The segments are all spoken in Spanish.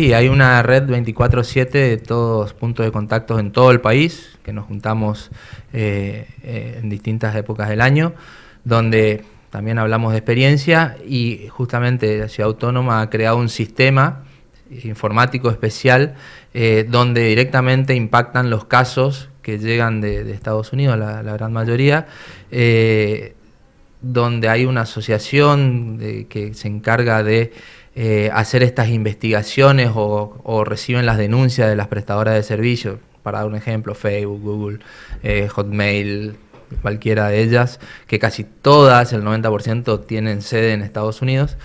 Sí, hay una red 24/7 de todos puntos de contacto en todo el país, que nos juntamos eh, eh, en distintas épocas del año, donde también hablamos de experiencia y justamente la ciudad autónoma ha creado un sistema informático especial eh, donde directamente impactan los casos que llegan de, Estados Unidos, la, gran mayoría, donde hay una asociación que se encarga de eh, hacer estas investigaciones o, reciben las denuncias de las prestadoras de servicios, para dar un ejemplo, Facebook, Google, eh, Hotmail, cualquiera de ellas, que casi todas, el 90%, tienen sede en Estados Unidos.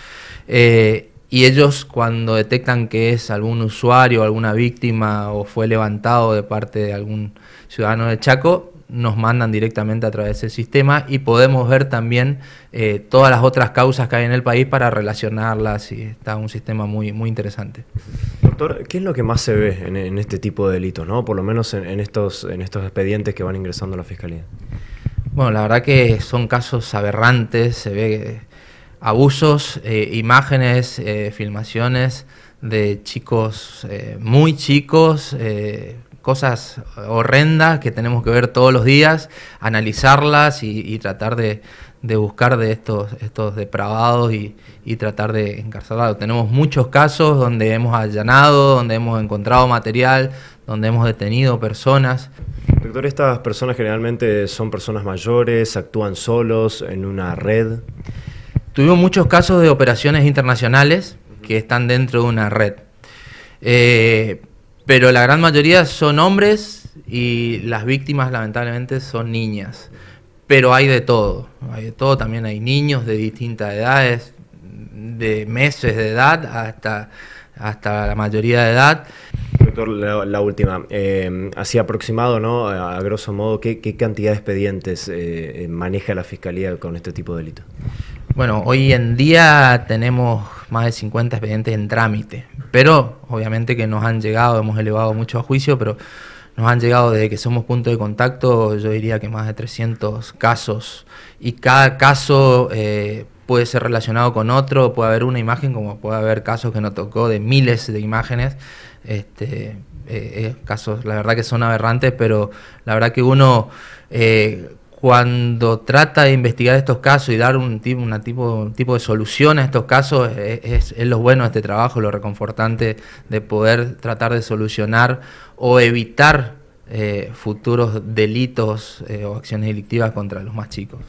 Eh, y ellos cuando detectan que es algún usuario, alguna víctima o fue levantado de parte de algún ciudadano de Chaco, nos mandan directamente a través del sistema y podemos ver también eh, todas las otras causas que hay en el país para relacionarlas y está un sistema muy, muy interesante. Doctor, ¿qué es lo que más se ve en, este tipo de delitos, ¿no? por lo menos en, estos, en estos expedientes que van ingresando a la Fiscalía? Bueno, la verdad que son casos aberrantes, se ve eh, abusos, eh, imágenes, filmaciones de chicos muy chicos, cosas horrendas que tenemos que ver todos los días, analizarlas y, tratar de, buscar de estos, estos depravados y, tratar de encarcelarlos. Tenemos muchos casos donde hemos allanado, donde hemos encontrado material, donde hemos detenido personas. Doctor, ¿estas personas generalmente son personas mayores, actúan solos en una red? Tuvimos muchos casos de operaciones internacionales que están dentro de una red. Eh, pero la gran mayoría son hombres y las víctimas lamentablemente son niñas. Pero hay de todo, hay de todo, también hay niños de distintas edades, de meses de edad hasta, hasta la mayoría de edad. Doctor, la, última, eh, así aproximado, ¿no? A, grosso modo, ¿qué, cantidad de expedientes eh, eh, maneja la Fiscalía con este tipo de delitos? Bueno, hoy en día tenemos más de 50 expedientes en trámite, pero obviamente que nos han llegado, hemos elevado mucho a juicio, pero nos han llegado desde que somos punto de contacto, yo diría que más de 300 casos. Y cada caso eh, puede ser relacionado con otro, puede haber una imagen, como puede haber casos que nos tocó de miles de imágenes. Este, eh, eh, casos, la verdad que son aberrantes, pero la verdad que uno cuando trata de investigar estos casos y dar un tipo, tipo, un tipo de solución a estos casos, es, lo bueno de este trabajo, lo reconfortante de poder tratar de solucionar o evitar eh, futuros delitos eh, o acciones delictivas contra los más chicos.